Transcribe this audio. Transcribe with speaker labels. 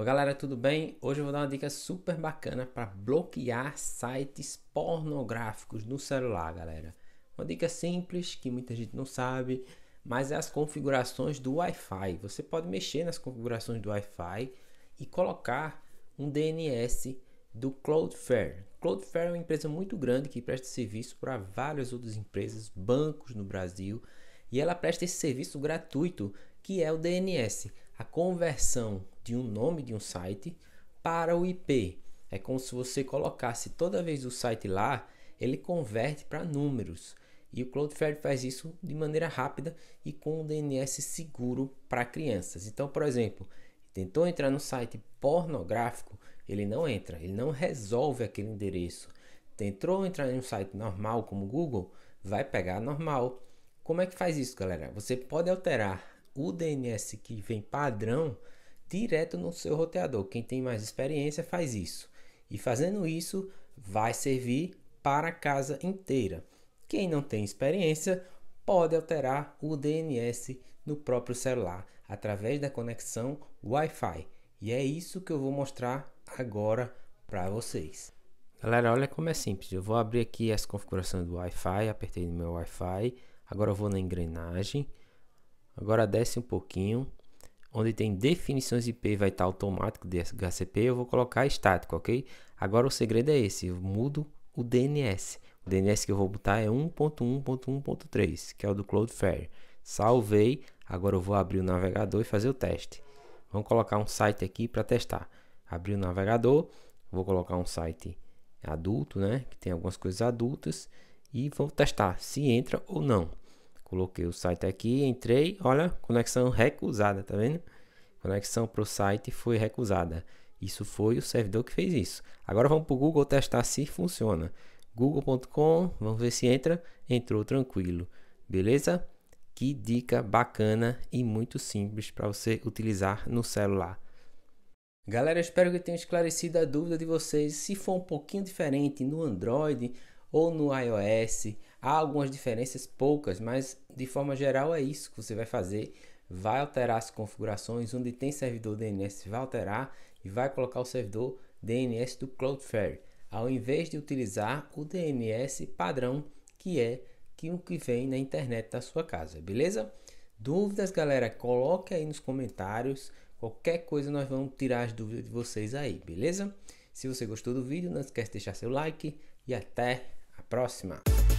Speaker 1: Oi galera, tudo bem? Hoje eu vou dar uma dica super bacana para bloquear sites pornográficos no celular, galera. Uma dica simples que muita gente não sabe, mas é as configurações do Wi-Fi. Você pode mexer nas configurações do Wi-Fi e colocar um DNS do Cloudflare. Cloudflare é uma empresa muito grande que presta serviço para várias outras empresas, bancos no Brasil, e ela presta esse serviço gratuito que é o DNS a conversão de um nome de um site para o IP. É como se você colocasse toda vez o site lá, ele converte para números. E o Cloudflare faz isso de maneira rápida e com um DNS seguro para crianças. Então, por exemplo, tentou entrar no site pornográfico, ele não entra, ele não resolve aquele endereço. Tentou entrar em um site normal como o Google, vai pegar normal. Como é que faz isso, galera? Você pode alterar o DNS que vem padrão direto no seu roteador. Quem tem mais experiência faz isso. E fazendo isso, vai servir para a casa inteira. Quem não tem experiência pode alterar o DNS no próprio celular através da conexão Wi-Fi. E é isso que eu vou mostrar agora para vocês. Galera, olha como é simples. Eu vou abrir aqui as configurações do Wi-Fi, apertei no meu Wi-Fi. Agora eu vou na engrenagem Agora desce um pouquinho. Onde tem definições IP vai estar automático de HCP. Eu vou colocar estático, ok? Agora o segredo é esse. Eu mudo o DNS. O DNS que eu vou botar é 1.1.1.3, que é o do Cloudflare. Salvei. Agora eu vou abrir o navegador e fazer o teste. Vamos colocar um site aqui para testar. Abri o navegador. Vou colocar um site adulto, né? Que tem algumas coisas adultas. E vou testar se entra ou não. Coloquei o site aqui, entrei, olha, conexão recusada, tá vendo? Conexão para o site foi recusada. Isso foi o servidor que fez isso. Agora vamos para o Google testar se funciona. Google.com, vamos ver se entra. Entrou tranquilo, beleza? Que dica bacana e muito simples para você utilizar no celular. Galera, espero que tenha esclarecido a dúvida de vocês. Se for um pouquinho diferente no Android ou no iOS, há algumas diferenças poucas, mas de forma geral, é isso que você vai fazer. Vai alterar as configurações onde tem servidor DNS, vai alterar e vai colocar o servidor DNS do Cloudflare, ao invés de utilizar o DNS padrão que é que o que vem na internet da sua casa, beleza? Dúvidas, galera, coloque aí nos comentários. Qualquer coisa nós vamos tirar as dúvidas de vocês aí, beleza? Se você gostou do vídeo, não esquece de deixar seu like e até a próxima.